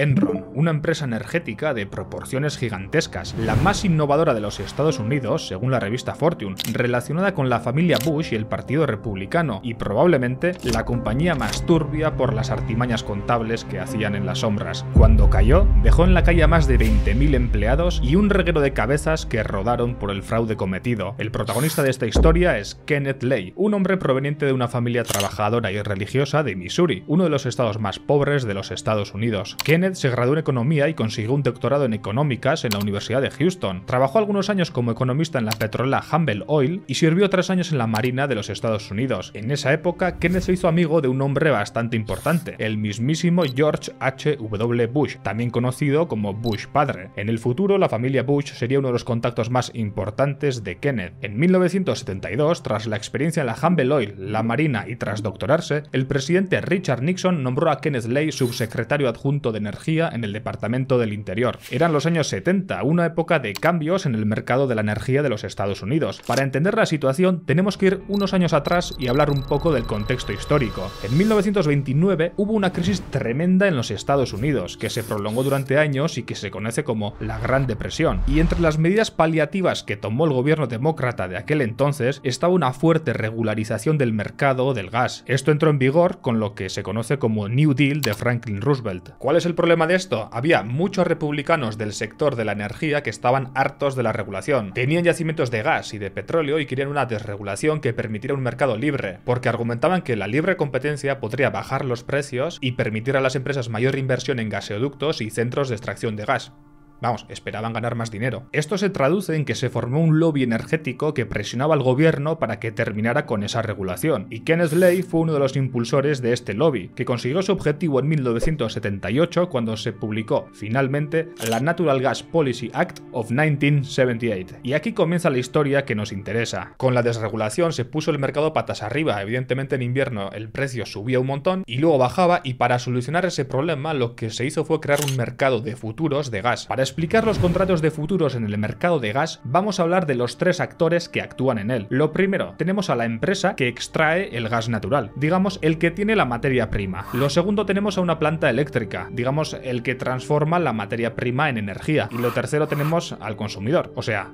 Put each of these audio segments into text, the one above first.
Enron, una empresa energética de proporciones gigantescas, la más innovadora de los Estados Unidos, según la revista Fortune, relacionada con la familia Bush y el Partido Republicano, y probablemente la compañía más turbia por las artimañas contables que hacían en las sombras. Cuando cayó, dejó en la calle a más de 20.000 empleados y un reguero de cabezas que rodaron por el fraude cometido. El protagonista de esta historia es Kenneth Lay, un hombre proveniente de una familia trabajadora y religiosa de Missouri, uno de los estados más pobres de los Estados Unidos se graduó en economía y consiguió un doctorado en económicas en la Universidad de Houston. Trabajó algunos años como economista en la petrolera Humble Oil y sirvió tres años en la Marina de los Estados Unidos. En esa época, Kenneth se hizo amigo de un hombre bastante importante, el mismísimo George H. W. Bush, también conocido como Bush padre. En el futuro, la familia Bush sería uno de los contactos más importantes de Kenneth. En 1972, tras la experiencia en la Humble Oil, la Marina y tras doctorarse, el presidente Richard Nixon nombró a Kenneth Lay subsecretario adjunto de energía en el Departamento del Interior. Eran los años 70, una época de cambios en el mercado de la energía de los Estados Unidos. Para entender la situación, tenemos que ir unos años atrás y hablar un poco del contexto histórico. En 1929 hubo una crisis tremenda en los Estados Unidos, que se prolongó durante años y que se conoce como la Gran Depresión. Y entre las medidas paliativas que tomó el gobierno demócrata de aquel entonces estaba una fuerte regularización del mercado del gas. Esto entró en vigor con lo que se conoce como New Deal de Franklin Roosevelt. ¿Cuál es el problema de esto? Había muchos republicanos del sector de la energía que estaban hartos de la regulación. Tenían yacimientos de gas y de petróleo y querían una desregulación que permitiera un mercado libre, porque argumentaban que la libre competencia podría bajar los precios y permitir a las empresas mayor inversión en gaseoductos y centros de extracción de gas. Vamos, esperaban ganar más dinero. Esto se traduce en que se formó un lobby energético que presionaba al gobierno para que terminara con esa regulación, y Kenneth Lay fue uno de los impulsores de este lobby, que consiguió su objetivo en 1978 cuando se publicó, finalmente, la Natural Gas Policy Act of 1978. Y aquí comienza la historia que nos interesa. Con la desregulación se puso el mercado patas arriba, evidentemente en invierno el precio subía un montón y luego bajaba y para solucionar ese problema lo que se hizo fue crear un mercado de futuros de gas explicar los contratos de futuros en el mercado de gas, vamos a hablar de los tres actores que actúan en él. Lo primero, tenemos a la empresa que extrae el gas natural, digamos el que tiene la materia prima. Lo segundo, tenemos a una planta eléctrica, digamos el que transforma la materia prima en energía. Y lo tercero, tenemos al consumidor, o sea,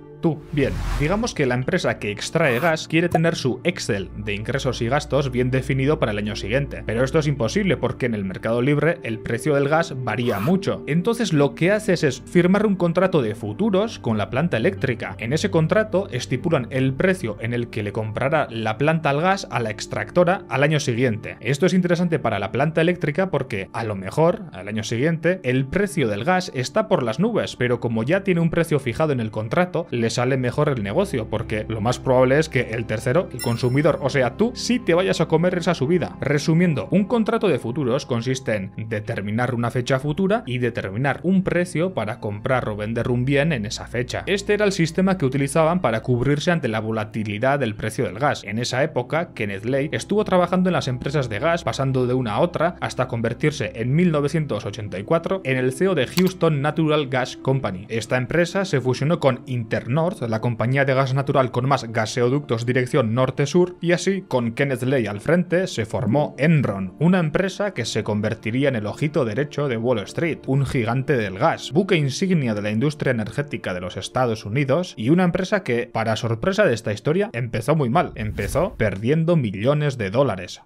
Bien, digamos que la empresa que extrae gas quiere tener su Excel de ingresos y gastos bien definido para el año siguiente, pero esto es imposible porque en el mercado libre el precio del gas varía mucho. Entonces lo que haces es firmar un contrato de futuros con la planta eléctrica. En ese contrato estipulan el precio en el que le comprará la planta al gas a la extractora al año siguiente. Esto es interesante para la planta eléctrica porque a lo mejor al año siguiente el precio del gas está por las nubes, pero como ya tiene un precio fijado en el contrato, les sale mejor el negocio, porque lo más probable es que el tercero, el consumidor, o sea tú, sí te vayas a comer esa subida. Resumiendo, un contrato de futuros consiste en determinar una fecha futura y determinar un precio para comprar o vender un bien en esa fecha. Este era el sistema que utilizaban para cubrirse ante la volatilidad del precio del gas. En esa época, Kenneth Lay estuvo trabajando en las empresas de gas, pasando de una a otra hasta convertirse en 1984 en el CEO de Houston Natural Gas Company. Esta empresa se fusionó con Internet North, la compañía de gas natural con más gaseoductos dirección norte-sur, y así, con Kenneth Lay al frente, se formó Enron, una empresa que se convertiría en el ojito derecho de Wall Street, un gigante del gas, buque insignia de la industria energética de los Estados Unidos y una empresa que, para sorpresa de esta historia, empezó muy mal, empezó perdiendo millones de dólares.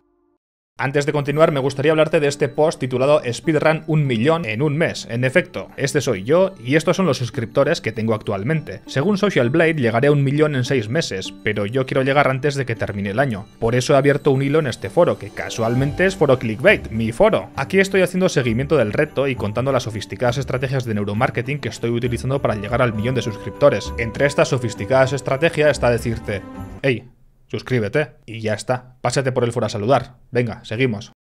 Antes de continuar, me gustaría hablarte de este post titulado Speedrun un millón en un mes. En efecto, este soy yo y estos son los suscriptores que tengo actualmente. Según Social Blade, llegaré a un millón en seis meses, pero yo quiero llegar antes de que termine el año. Por eso he abierto un hilo en este foro, que casualmente es Foro Clickbait, mi foro. Aquí estoy haciendo seguimiento del reto y contando las sofisticadas estrategias de neuromarketing que estoy utilizando para llegar al millón de suscriptores. Entre estas sofisticadas estrategias está decirte, hey, suscríbete y ya está. Pásate por el foro a saludar. Venga, seguimos.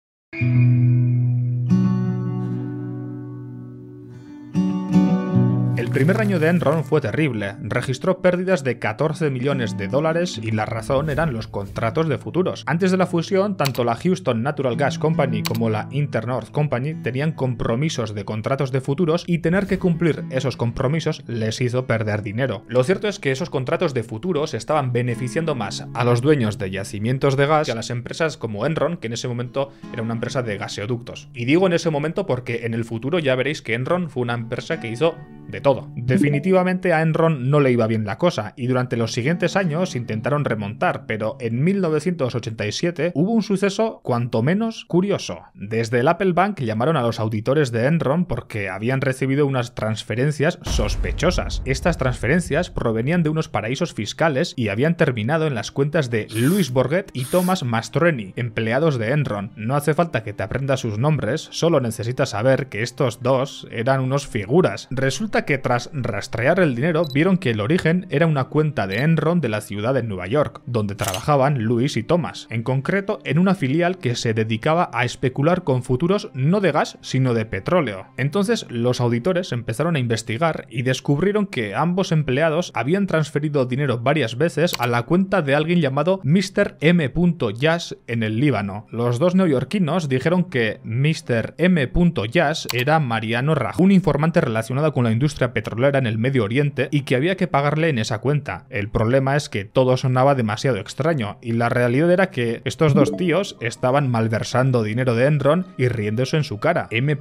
primer año de Enron fue terrible, registró pérdidas de 14 millones de dólares y la razón eran los contratos de futuros. Antes de la fusión, tanto la Houston Natural Gas Company como la Internorth Company tenían compromisos de contratos de futuros y tener que cumplir esos compromisos les hizo perder dinero. Lo cierto es que esos contratos de futuros estaban beneficiando más a los dueños de yacimientos de gas que a las empresas como Enron, que en ese momento era una empresa de gaseoductos. Y digo en ese momento porque en el futuro ya veréis que Enron fue una empresa que hizo de todo. Definitivamente a Enron no le iba bien la cosa, y durante los siguientes años intentaron remontar, pero en 1987 hubo un suceso cuanto menos curioso. Desde el Apple Bank llamaron a los auditores de Enron porque habían recibido unas transferencias sospechosas. Estas transferencias provenían de unos paraísos fiscales y habían terminado en las cuentas de Luis Borget y Thomas Mastroeni, empleados de Enron. No hace falta que te aprendas sus nombres, solo necesitas saber que estos dos eran unos figuras. Resulta que tras tras rastrear el dinero, vieron que el origen era una cuenta de Enron de la ciudad de Nueva York, donde trabajaban Luis y Thomas, en concreto en una filial que se dedicaba a especular con futuros no de gas, sino de petróleo. Entonces, los auditores empezaron a investigar y descubrieron que ambos empleados habían transferido dinero varias veces a la cuenta de alguien llamado Mr. M. Jazz en el Líbano. Los dos neoyorquinos dijeron que Mr. M. Jazz era Mariano Raj, un informante relacionado con la industria petrolera en el Medio Oriente y que había que pagarle en esa cuenta. El problema es que todo sonaba demasiado extraño y la realidad era que estos dos tíos estaban malversando dinero de Enron y riéndose en su cara. M.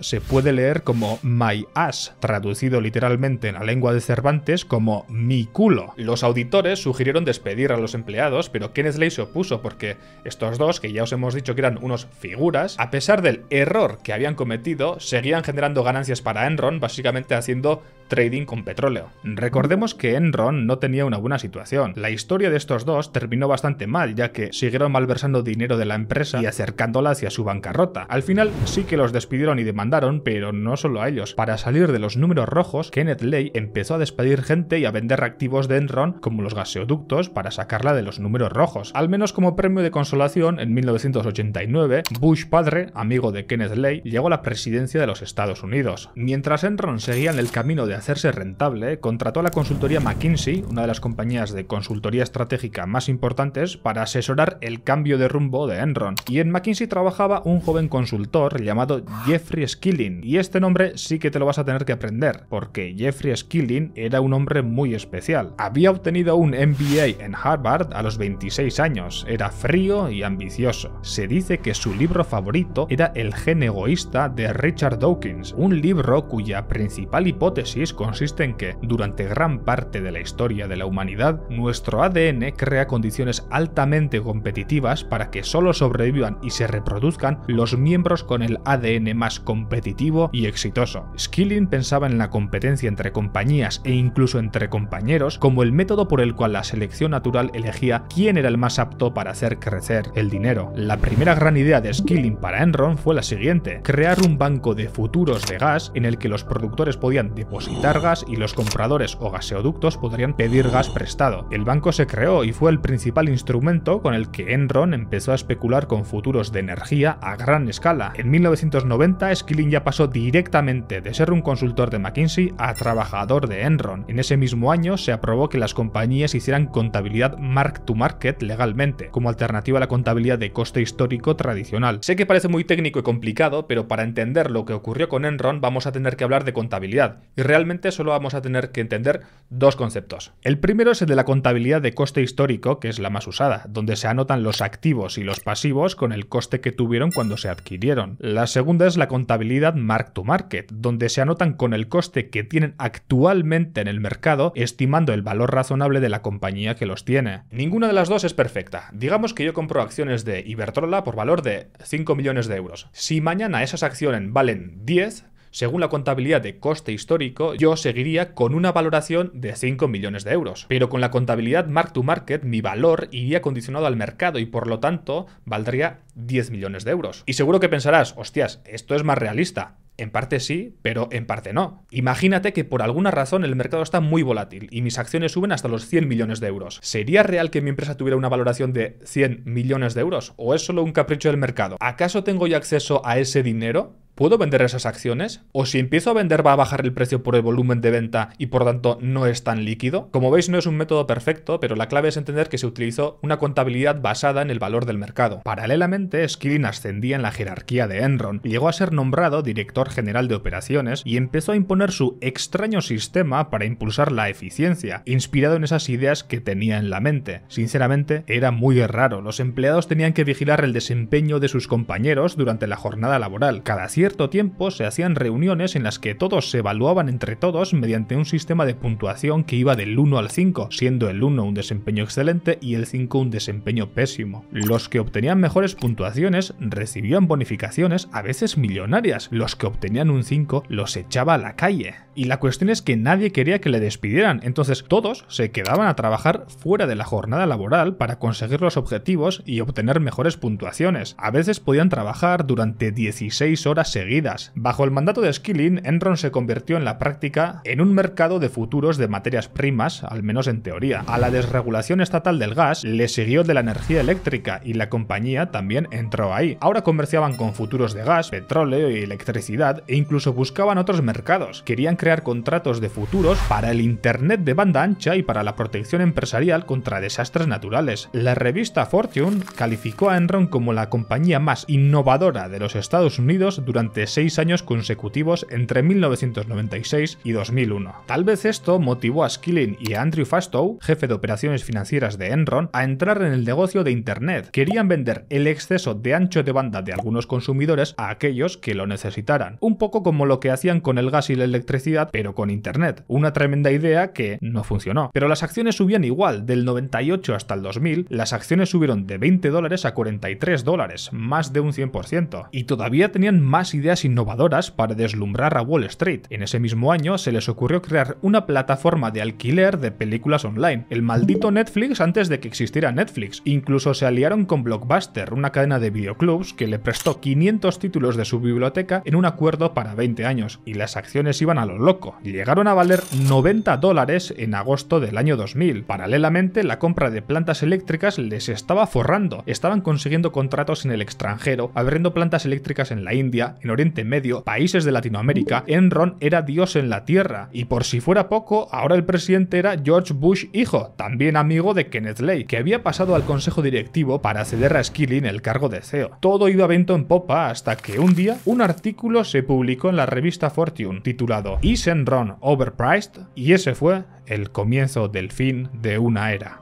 se puede leer como My Ass, traducido literalmente en la lengua de Cervantes como mi culo. Los auditores sugirieron despedir a los empleados, pero Kenneth Lay se opuso porque estos dos, que ya os hemos dicho que eran unos figuras, a pesar del error que habían cometido, seguían generando ganancias para Enron, básicamente haciendo trading con petróleo. Recordemos que Enron no tenía una buena situación. La historia de estos dos terminó bastante mal, ya que siguieron malversando dinero de la empresa y acercándola hacia su bancarrota. Al final sí que los despidieron y demandaron, pero no solo a ellos. Para salir de los números rojos, Kenneth Lay empezó a despedir gente y a vender activos de Enron como los gaseoductos para sacarla de los números rojos. Al menos como premio de consolación, en 1989, Bush padre, amigo de Kenneth Lay, llegó a la presidencia de los Estados Unidos. Mientras Enron seguía en el camino de hacerse rentable, contrató a la consultoría McKinsey, una de las compañías de consultoría estratégica más importantes, para asesorar el cambio de rumbo de Enron. Y en McKinsey trabajaba un joven consultor llamado Jeffrey Skilling, y este nombre sí que te lo vas a tener que aprender, porque Jeffrey Skilling era un hombre muy especial. Había obtenido un MBA en Harvard a los 26 años, era frío y ambicioso. Se dice que su libro favorito era El gen egoísta de Richard Dawkins, un libro cuya principal hipótesis consiste en que, durante gran parte de la historia de la humanidad, nuestro ADN crea condiciones altamente competitivas para que solo sobrevivan y se reproduzcan los miembros con el ADN más competitivo y exitoso. Skilling pensaba en la competencia entre compañías e incluso entre compañeros como el método por el cual la selección natural elegía quién era el más apto para hacer crecer el dinero. La primera gran idea de Skilling para Enron fue la siguiente, crear un banco de futuros de gas en el que los productores podían depositar gas y los compradores o gaseoductos podrían pedir gas prestado. El banco se creó y fue el principal instrumento con el que Enron empezó a especular con futuros de energía a gran escala. En 1990, Skilling ya pasó directamente de ser un consultor de McKinsey a trabajador de Enron. En ese mismo año se aprobó que las compañías hicieran contabilidad mark to market legalmente, como alternativa a la contabilidad de coste histórico tradicional. Sé que parece muy técnico y complicado, pero para entender lo que ocurrió con Enron vamos a tener que hablar de contabilidad y realmente solo vamos a tener que entender dos conceptos. El primero es el de la contabilidad de coste histórico, que es la más usada, donde se anotan los activos y los pasivos con el coste que tuvieron cuando se adquirieron. La segunda es la contabilidad mark to market, donde se anotan con el coste que tienen actualmente en el mercado, estimando el valor razonable de la compañía que los tiene. Ninguna de las dos es perfecta. Digamos que yo compro acciones de Iberdrola por valor de 5 millones de euros. Si mañana esas acciones valen 10, según la contabilidad de coste histórico, yo seguiría con una valoración de 5 millones de euros. Pero con la contabilidad mark to market, mi valor iría condicionado al mercado y por lo tanto valdría 10 millones de euros. Y seguro que pensarás, hostias, esto es más realista. En parte sí, pero en parte no. Imagínate que por alguna razón el mercado está muy volátil y mis acciones suben hasta los 100 millones de euros. ¿Sería real que mi empresa tuviera una valoración de 100 millones de euros? ¿O es solo un capricho del mercado? ¿Acaso tengo yo acceso a ese dinero? ¿puedo vender esas acciones? ¿O si empiezo a vender va a bajar el precio por el volumen de venta y por tanto no es tan líquido? Como veis no es un método perfecto, pero la clave es entender que se utilizó una contabilidad basada en el valor del mercado. Paralelamente, Skilling ascendía en la jerarquía de Enron, llegó a ser nombrado director general de operaciones y empezó a imponer su extraño sistema para impulsar la eficiencia, inspirado en esas ideas que tenía en la mente. Sinceramente, era muy raro, los empleados tenían que vigilar el desempeño de sus compañeros durante la jornada laboral. Cada cierre cierto tiempo se hacían reuniones en las que todos se evaluaban entre todos mediante un sistema de puntuación que iba del 1 al 5, siendo el 1 un desempeño excelente y el 5 un desempeño pésimo. Los que obtenían mejores puntuaciones recibían bonificaciones a veces millonarias, los que obtenían un 5 los echaba a la calle. Y la cuestión es que nadie quería que le despidieran, entonces todos se quedaban a trabajar fuera de la jornada laboral para conseguir los objetivos y obtener mejores puntuaciones. A veces podían trabajar durante 16 horas seguidas. Bajo el mandato de Skilling, Enron se convirtió en la práctica en un mercado de futuros de materias primas, al menos en teoría. A la desregulación estatal del gas le siguió de la energía eléctrica y la compañía también entró ahí. Ahora comerciaban con futuros de gas, petróleo y electricidad e incluso buscaban otros mercados. Querían crear contratos de futuros para el Internet de banda ancha y para la protección empresarial contra desastres naturales. La revista Fortune calificó a Enron como la compañía más innovadora de los Estados Unidos durante durante seis años consecutivos entre 1996 y 2001. Tal vez esto motivó a Skilling y a Andrew Fastow, jefe de operaciones financieras de Enron, a entrar en el negocio de Internet. Querían vender el exceso de ancho de banda de algunos consumidores a aquellos que lo necesitaran, un poco como lo que hacían con el gas y la electricidad, pero con Internet. Una tremenda idea que no funcionó. Pero las acciones subían igual, del 98 hasta el 2000, las acciones subieron de 20 dólares a 43 dólares, más de un 100%. Y todavía tenían más ideas innovadoras para deslumbrar a Wall Street. En ese mismo año se les ocurrió crear una plataforma de alquiler de películas online, el maldito Netflix antes de que existiera Netflix. Incluso se aliaron con Blockbuster, una cadena de videoclubs que le prestó 500 títulos de su biblioteca en un acuerdo para 20 años, y las acciones iban a lo loco. Llegaron a valer 90 dólares en agosto del año 2000. Paralelamente, la compra de plantas eléctricas les estaba forrando. Estaban consiguiendo contratos en el extranjero, abriendo plantas eléctricas en la India, en Oriente Medio, países de Latinoamérica, Enron era Dios en la Tierra. Y por si fuera poco, ahora el presidente era George Bush hijo, también amigo de Kenneth Lay, que había pasado al consejo directivo para ceder a Skilling el cargo de CEO. Todo iba a viento en popa hasta que un día un artículo se publicó en la revista Fortune titulado Is Enron Overpriced? Y ese fue el comienzo del fin de una era.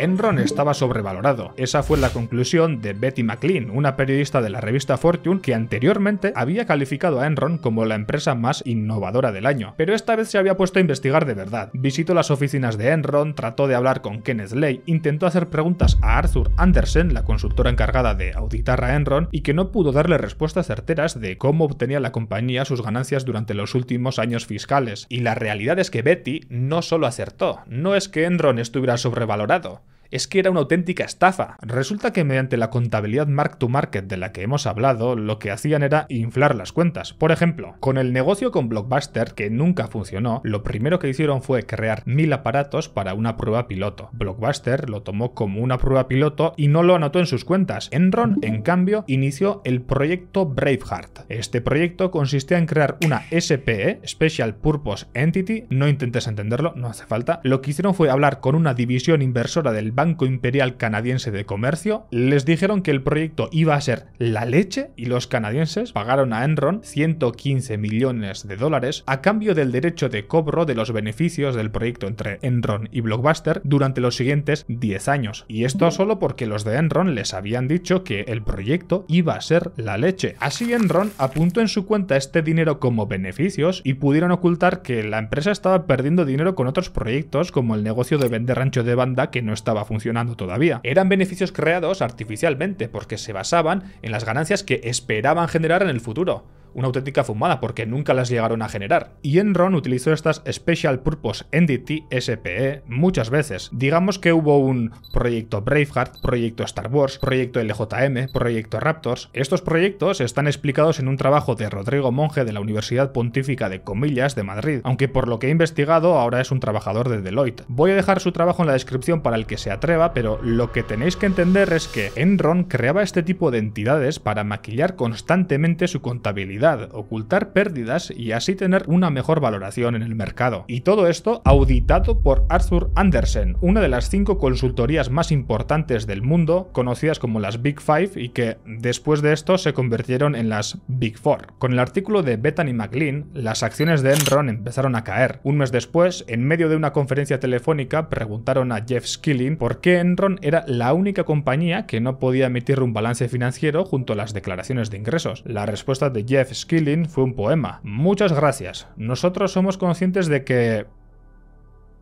Enron estaba sobrevalorado. Esa fue la conclusión de Betty McLean, una periodista de la revista Fortune que anteriormente había calificado a Enron como la empresa más innovadora del año. Pero esta vez se había puesto a investigar de verdad. Visitó las oficinas de Enron, trató de hablar con Kenneth Lay, intentó hacer preguntas a Arthur Andersen, la consultora encargada de auditar a Enron, y que no pudo darle respuestas certeras de cómo obtenía la compañía sus ganancias durante los últimos años fiscales. Y la realidad es que Betty no solo acertó, no es que Enron estuviera sobrevalorado, es que era una auténtica estafa. Resulta que mediante la contabilidad mark to market de la que hemos hablado, lo que hacían era inflar las cuentas. Por ejemplo, con el negocio con Blockbuster, que nunca funcionó, lo primero que hicieron fue crear mil aparatos para una prueba piloto. Blockbuster lo tomó como una prueba piloto y no lo anotó en sus cuentas. Enron, en cambio, inició el proyecto Braveheart. Este proyecto consistía en crear una SPE, Special Purpose Entity, no intentes entenderlo, no hace falta. Lo que hicieron fue hablar con una división inversora del Banco Imperial Canadiense de Comercio, les dijeron que el proyecto iba a ser la leche y los canadienses pagaron a Enron 115 millones de dólares a cambio del derecho de cobro de los beneficios del proyecto entre Enron y Blockbuster durante los siguientes 10 años. Y esto solo porque los de Enron les habían dicho que el proyecto iba a ser la leche. Así Enron apuntó en su cuenta este dinero como beneficios y pudieron ocultar que la empresa estaba perdiendo dinero con otros proyectos como el negocio de vender rancho de banda que no estaba funcionando todavía. Eran beneficios creados artificialmente porque se basaban en las ganancias que esperaban generar en el futuro una auténtica fumada porque nunca las llegaron a generar. Y Enron utilizó estas Special Purpose Entity SPE muchas veces. Digamos que hubo un proyecto Braveheart, proyecto Star Wars, proyecto LJM, proyecto Raptors. Estos proyectos están explicados en un trabajo de Rodrigo Monge de la Universidad Pontífica de Comillas de Madrid, aunque por lo que he investigado ahora es un trabajador de Deloitte. Voy a dejar su trabajo en la descripción para el que se atreva, pero lo que tenéis que entender es que Enron creaba este tipo de entidades para maquillar constantemente su contabilidad ocultar pérdidas y así tener una mejor valoración en el mercado. Y todo esto auditado por Arthur Andersen, una de las cinco consultorías más importantes del mundo, conocidas como las Big Five y que después de esto se convirtieron en las Big Four. Con el artículo de Bethany McLean, las acciones de Enron empezaron a caer. Un mes después, en medio de una conferencia telefónica, preguntaron a Jeff Skilling por qué Enron era la única compañía que no podía emitir un balance financiero junto a las declaraciones de ingresos. La respuesta de Jeff Skilling fue un poema. Muchas gracias. Nosotros somos conscientes de que...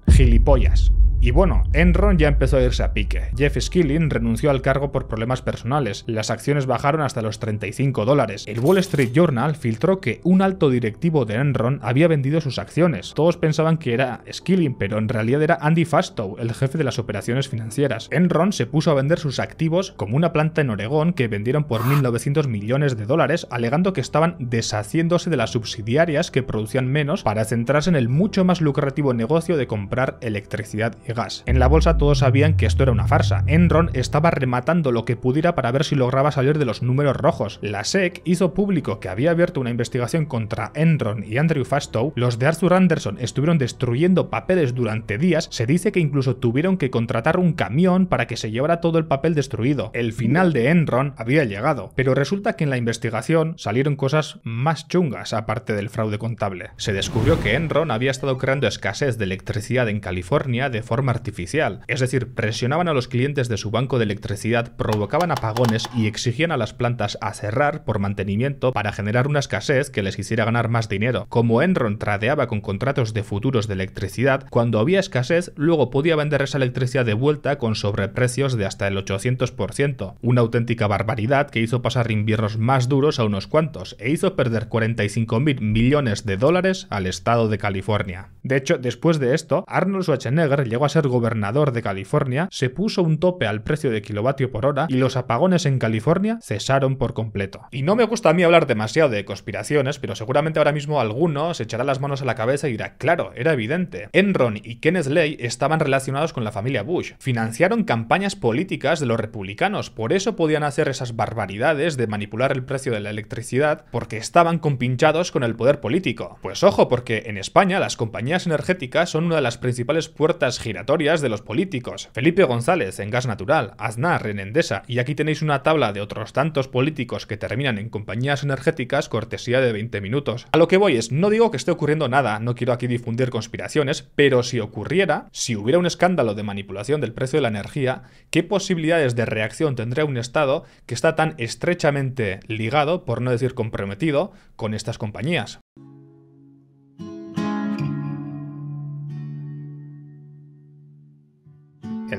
gilipollas. Y bueno, Enron ya empezó a irse a pique. Jeff Skilling renunció al cargo por problemas personales. Las acciones bajaron hasta los 35 dólares. El Wall Street Journal filtró que un alto directivo de Enron había vendido sus acciones. Todos pensaban que era Skilling, pero en realidad era Andy Fastow, el jefe de las operaciones financieras. Enron se puso a vender sus activos como una planta en Oregón que vendieron por 1.900 millones de dólares, alegando que estaban deshaciéndose de las subsidiarias que producían menos para centrarse en el mucho más lucrativo negocio de comprar electricidad gas. En la bolsa todos sabían que esto era una farsa. Enron estaba rematando lo que pudiera para ver si lograba salir de los números rojos. La SEC hizo público que había abierto una investigación contra Enron y Andrew Fastow. Los de Arthur Anderson estuvieron destruyendo papeles durante días. Se dice que incluso tuvieron que contratar un camión para que se llevara todo el papel destruido. El final de Enron había llegado, pero resulta que en la investigación salieron cosas más chungas aparte del fraude contable. Se descubrió que Enron había estado creando escasez de electricidad en California de forma artificial. Es decir, presionaban a los clientes de su banco de electricidad, provocaban apagones y exigían a las plantas a cerrar por mantenimiento para generar una escasez que les hiciera ganar más dinero. Como Enron tradeaba con contratos de futuros de electricidad, cuando había escasez luego podía vender esa electricidad de vuelta con sobreprecios de hasta el 800%, una auténtica barbaridad que hizo pasar inviernos más duros a unos cuantos e hizo perder 45 mil millones de dólares al estado de California. De hecho, después de esto, Arnold Schwarzenegger llegó a ser gobernador de California, se puso un tope al precio de kilovatio por hora y los apagones en California cesaron por completo. Y no me gusta a mí hablar demasiado de conspiraciones, pero seguramente ahora mismo alguno se echará las manos a la cabeza y dirá, claro, era evidente. Enron y Kenneth Lay estaban relacionados con la familia Bush, financiaron campañas políticas de los republicanos, por eso podían hacer esas barbaridades de manipular el precio de la electricidad, porque estaban compinchados con el poder político. Pues ojo, porque en España las compañías energéticas son una de las principales puertas giratorias de los políticos. Felipe González en gas natural, Aznar en Endesa, y aquí tenéis una tabla de otros tantos políticos que terminan en compañías energéticas cortesía de 20 minutos. A lo que voy es, no digo que esté ocurriendo nada, no quiero aquí difundir conspiraciones, pero si ocurriera, si hubiera un escándalo de manipulación del precio de la energía, ¿qué posibilidades de reacción tendría un Estado que está tan estrechamente ligado, por no decir comprometido, con estas compañías?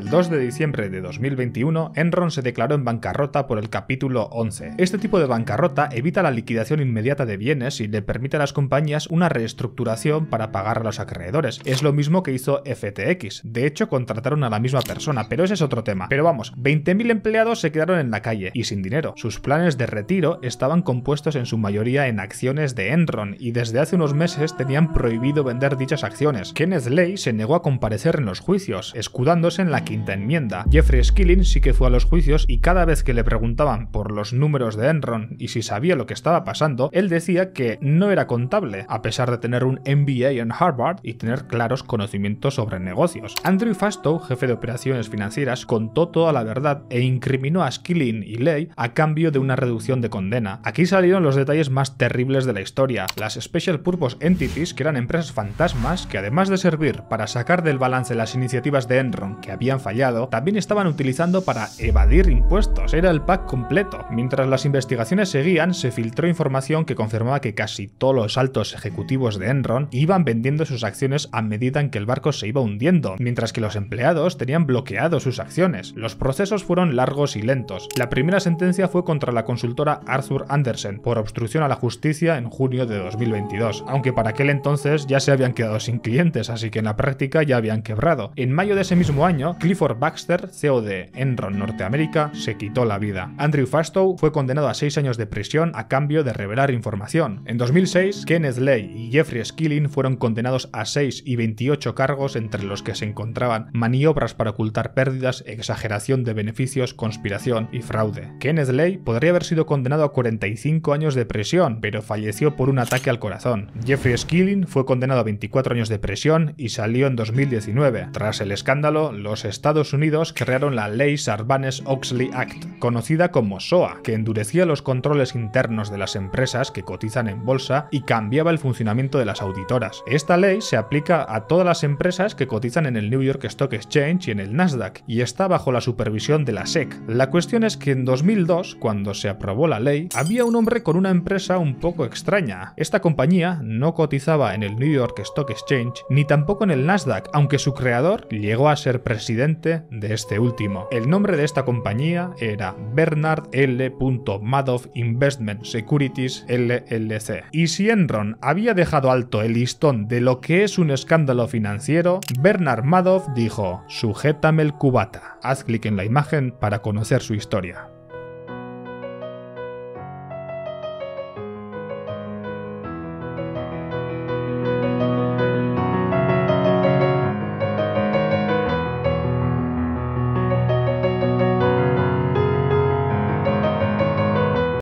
2 de diciembre de 2021, Enron se declaró en bancarrota por el capítulo 11. Este tipo de bancarrota evita la liquidación inmediata de bienes y le permite a las compañías una reestructuración para pagar a los acreedores. Es lo mismo que hizo FTX. De hecho, contrataron a la misma persona, pero ese es otro tema. Pero vamos, 20.000 empleados se quedaron en la calle y sin dinero. Sus planes de retiro estaban compuestos en su mayoría en acciones de Enron y desde hace unos meses tenían prohibido vender dichas acciones. Kenneth Lay se negó a comparecer en los juicios, escudándose en la quinta enmienda. Jeffrey Skilling sí que fue a los juicios y cada vez que le preguntaban por los números de Enron y si sabía lo que estaba pasando, él decía que no era contable, a pesar de tener un MBA en Harvard y tener claros conocimientos sobre negocios. Andrew Fastow, jefe de operaciones financieras, contó toda la verdad e incriminó a Skilling y Lay a cambio de una reducción de condena. Aquí salieron los detalles más terribles de la historia, las Special Purpose Entities, que eran empresas fantasmas que además de servir para sacar del balance las iniciativas de Enron que habían también estaban utilizando para evadir impuestos, era el pack completo. Mientras las investigaciones seguían, se filtró información que confirmaba que casi todos los altos ejecutivos de Enron iban vendiendo sus acciones a medida en que el barco se iba hundiendo, mientras que los empleados tenían bloqueado sus acciones. Los procesos fueron largos y lentos. La primera sentencia fue contra la consultora Arthur Andersen por obstrucción a la justicia en junio de 2022, aunque para aquel entonces ya se habían quedado sin clientes, así que en la práctica ya habían quebrado. En mayo de ese mismo año, Cliff Baxter, CEO de Enron Norteamérica, se quitó la vida. Andrew Fastow fue condenado a seis años de prisión a cambio de revelar información. En 2006, Kenneth Lay y Jeffrey Skilling fueron condenados a 6 y 28 cargos entre los que se encontraban maniobras para ocultar pérdidas, exageración de beneficios, conspiración y fraude. Kenneth Lay podría haber sido condenado a 45 años de prisión, pero falleció por un ataque al corazón. Jeffrey Skilling fue condenado a 24 años de prisión y salió en 2019. Tras el escándalo, los estados Estados Unidos crearon la Ley Sarbanes-Oxley Act, conocida como SOA, que endurecía los controles internos de las empresas que cotizan en bolsa y cambiaba el funcionamiento de las auditoras. Esta ley se aplica a todas las empresas que cotizan en el New York Stock Exchange y en el Nasdaq, y está bajo la supervisión de la SEC. La cuestión es que en 2002, cuando se aprobó la ley, había un hombre con una empresa un poco extraña. Esta compañía no cotizaba en el New York Stock Exchange ni tampoco en el Nasdaq, aunque su creador llegó a ser presidente de este último. El nombre de esta compañía era Bernard L. Madoff Investment Securities LLC. Y si Enron había dejado alto el listón de lo que es un escándalo financiero, Bernard Madoff dijo, sujétame el cubata. Haz clic en la imagen para conocer su historia.